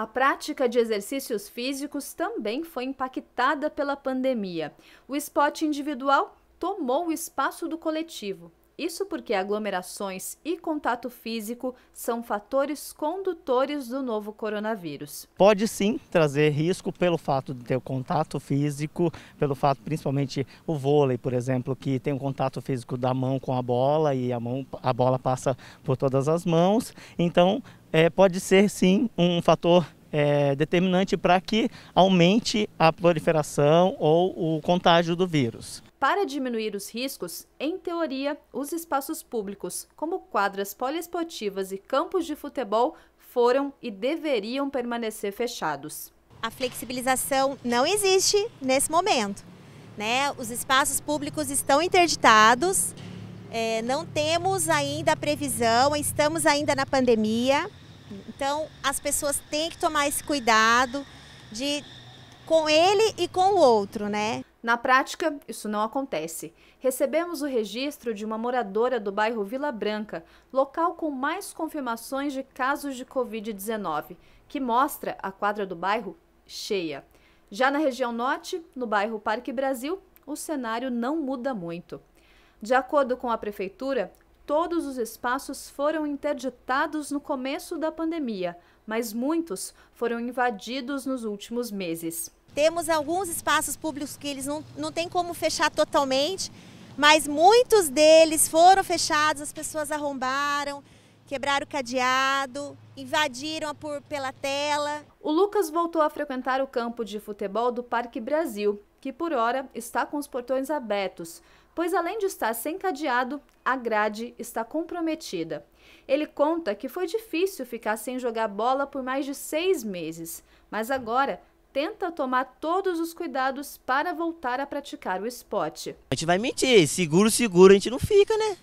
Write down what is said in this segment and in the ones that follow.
A prática de exercícios físicos também foi impactada pela pandemia. O esporte individual tomou o espaço do coletivo. Isso porque aglomerações e contato físico são fatores condutores do novo coronavírus. Pode sim trazer risco pelo fato de ter o contato físico, pelo fato principalmente o vôlei, por exemplo, que tem um contato físico da mão com a bola e a, mão, a bola passa por todas as mãos. Então, é, pode ser sim um fator é, determinante para que aumente a proliferação ou o contágio do vírus. Para diminuir os riscos, em teoria, os espaços públicos, como quadras poliesportivas e campos de futebol, foram e deveriam permanecer fechados. A flexibilização não existe nesse momento. Né? Os espaços públicos estão interditados, é, não temos ainda a previsão, estamos ainda na pandemia. Então, as pessoas têm que tomar esse cuidado de com ele e com o outro, né? Na prática, isso não acontece. Recebemos o registro de uma moradora do bairro Vila Branca, local com mais confirmações de casos de Covid-19, que mostra a quadra do bairro cheia. Já na região norte, no bairro Parque Brasil, o cenário não muda muito. De acordo com a prefeitura, todos os espaços foram interditados no começo da pandemia, mas muitos foram invadidos nos últimos meses. Temos alguns espaços públicos que eles não, não têm como fechar totalmente, mas muitos deles foram fechados, as pessoas arrombaram, quebraram o cadeado, invadiram por, pela tela. O Lucas voltou a frequentar o campo de futebol do Parque Brasil que por hora está com os portões abertos, pois além de estar sem cadeado, a grade está comprometida. Ele conta que foi difícil ficar sem jogar bola por mais de seis meses, mas agora tenta tomar todos os cuidados para voltar a praticar o esporte. A gente vai mentir, seguro, seguro a gente não fica, né?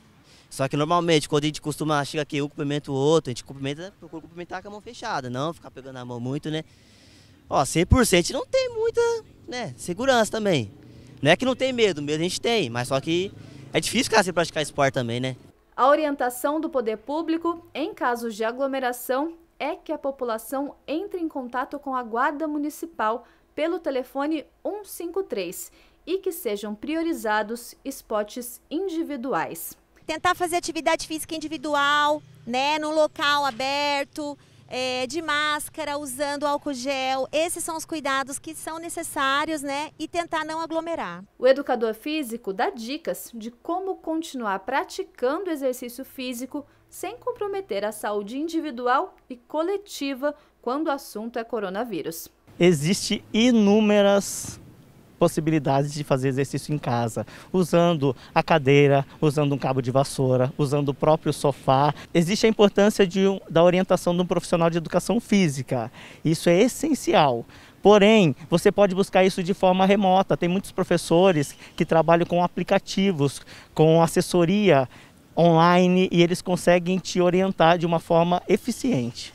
Só que normalmente, quando a gente costuma, chegar aqui, um cumprimento o outro, a gente cumprimenta, procura cumprimentar com a mão fechada, não ficar pegando a mão muito, né? Ó, 100% não tem muita né, segurança também. Não é que não tem medo, medo a gente tem, mas só que é difícil cara, você praticar esporte também, né? A orientação do poder público, em casos de aglomeração, é que a população entre em contato com a Guarda Municipal pelo telefone 153 e que sejam priorizados esportes individuais. Tentar fazer atividade física individual, né, no local aberto, é, de máscara, usando álcool gel. Esses são os cuidados que são necessários, né? E tentar não aglomerar. O educador físico dá dicas de como continuar praticando exercício físico sem comprometer a saúde individual e coletiva quando o assunto é coronavírus. Existem inúmeras possibilidades de fazer exercício em casa, usando a cadeira, usando um cabo de vassoura, usando o próprio sofá. Existe a importância de, da orientação de um profissional de educação física. Isso é essencial. Porém, você pode buscar isso de forma remota. Tem muitos professores que trabalham com aplicativos, com assessoria online e eles conseguem te orientar de uma forma eficiente.